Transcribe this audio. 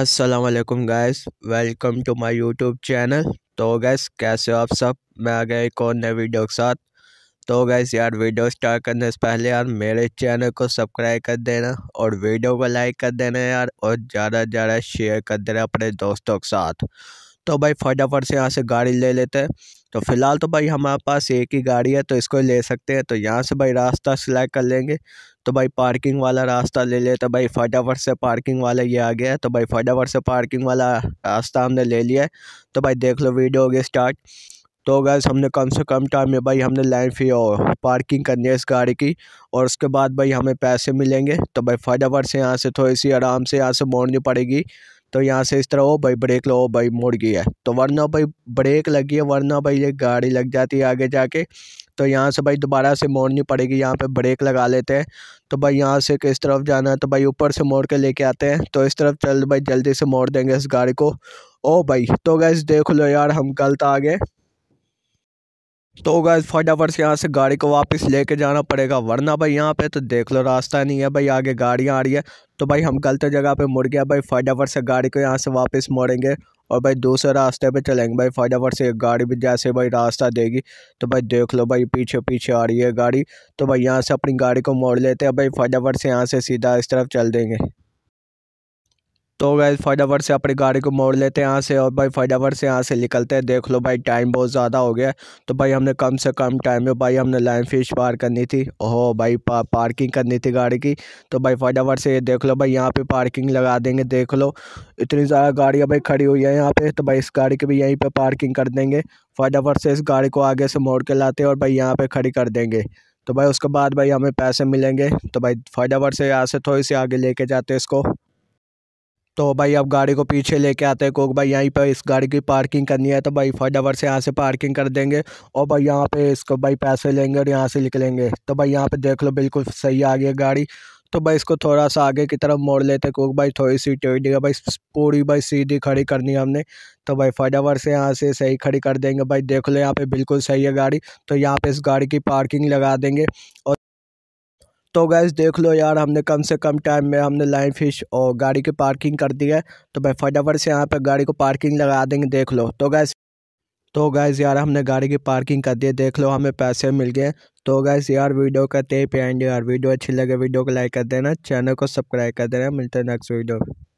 Aslam guys welcome to my YouTube channel तो guys कैसे हो आप सब मैं आ गया एक और नए वीडियो के साथ तो गैस यार वीडियो स्टार्ट करने से पहले यार मेरे चैनल को सब्सक्राइब कर देना और वीडियो को लाइक कर देना यार और ज़्यादा से ज़्यादा शेयर कर देना अपने दोस्तों के साथ तो भाई फटाफट से यहाँ से गाड़ी ले लेते हैं तो फ़िलहाल तो भाई हमारे पास एक ही गाड़ी है तो इसको ले सकते हैं तो यहाँ से भाई रास्ता सिलेक्ट कर लेंगे तो भाई पार्किंग वाला रास्ता ले लिया तो भाई फटाफट से पार्किंग वाला ये आ गया तो भाई फटाफट से पार्किंग वाला रास्ता हमने ले लिया तो भाई देख लो वीडियो हो गई स्टार्ट तो गैस हमने कम से कम टाइम में भाई हमने लाइन फी और पार्किंग करनी है इस गाड़ी की और उसके बाद भाई हमें पैसे मिलेंगे तो भाई फटाफट से यहाँ से थोड़ी सी आराम से यहाँ से मोड़नी पड़ेगी तो यहाँ से इस तरह ओ भाई ब्रेक लो भाई मुड़ गई है तो वरना भाई ब्रेक लगी है वरना भाई ये गाड़ी लग जाती है आगे जाके तो यहाँ से भाई दोबारा से मोड़नी पड़ेगी यहाँ पे ब्रेक लगा लेते हैं तो भाई यहाँ से किस तरफ जाना है तो भाई ऊपर से मोड़ के लेके आते हैं तो इस तरफ चल भाई जल्दी से मोड़ देंगे इस गाड़ी को ओ भाई तो गैस देख लो यार हम गलत आ गए तो गैस फटाफट से यहाँ से गाड़ी को वापस लेके जाना पड़ेगा वरना भाई यहाँ पे तो देख लो रास्ता नहीं है भाई आगे गाड़ियाँ आ रही है तो भाई हम गलत जगह पे मुड़ गया भाई फटाफट से गाड़ी को यहाँ से वापस मोड़ेंगे और भाई दूसरे रास्ते पे चलेंगे भाई फटाफट से गाड़ी भी जैसे भाई रास्ता देगी तो भाई देख लो भाई पीछे पीछे आ रही है गाड़ी तो भाई यहाँ से अपनी गाड़ी को मोड़ लेते हैं भाई फटाफट से यहाँ से सीधा इस तरफ चल देंगे तो भाई फटाफट से अपनी गाड़ी को मोड़ लेते हैं यहाँ से और भाई फटाफट से यहाँ से निकलते हैं देख लो भाई टाइम बहुत ज़्यादा हो गया तो भाई हमने कम से कम टाइम में भाई हमने लाइन फिश पार करनी थी ओहो भाई पा, पार्किंग करनी थी गाड़ी की तो भाई फटाफट से ये देख लो भाई यहाँ पर पार्किंग लगा देंगे देख लो इतनी ज़्यादा गाड़ियाँ भाई खड़ी हुई है यहाँ पर तो भाई इस गाड़ी की भी यहीं पर पार्किंग कर देंगे फटाफट से इस गाड़ी को आगे से मोड़ के लाते हैं और भाई यहाँ पर खड़ी कर देंगे तो भाई उसके बाद भाई हमें पैसे मिलेंगे तो भाई फटाफट से यहाँ से थोड़ी सी आगे लेके जाते हैं इसको तो भाई अब गाड़ी को पीछे लेके आते हैं कोक भाई यहीं पर इस गाड़ी की पार्किंग करनी है तो भाई फटाफट से यहाँ से पार्किंग कर देंगे और भाई यहाँ पे इसको भाई पैसे लेंगे और यहाँ से निकलेंगे तो भाई यहाँ पे देख लो बिल्कुल सही आ गई गाड़ी तो भाई इसको थोड़ा सा आगे की तरफ मोड़ लेते हैं कोक भाई थोड़ी सी टेढ़ी भाई पूरी भाई सीधी खड़ी करनी है हमने तो भाई फटाफट से यहाँ से सही खड़ी कर देंगे भाई देख लो यहाँ पे बिल्कुल सही है गाड़ी तो यहाँ पर इस गाड़ी की पार्किंग लगा देंगे और तो गैस देख लो यार हमने कम से कम टाइम में हमने लाइन फिश और गाड़ी की पार्किंग कर दी है तो भाई फटाफट से यहाँ पर गाड़ी को पार्किंग लगा देंगे देख लो तो गैस तो गैस यार हमने गाड़ी की पार्किंग कर दी है देख लो हमें पैसे मिल गए तो गैस यार वीडियो का पे एंड यार वीडियो अच्छी लगे वीडियो को लाइक कर देना चैनल को सब्सक्राइब कर देना मिलते हैं नेक्स्ट वीडियो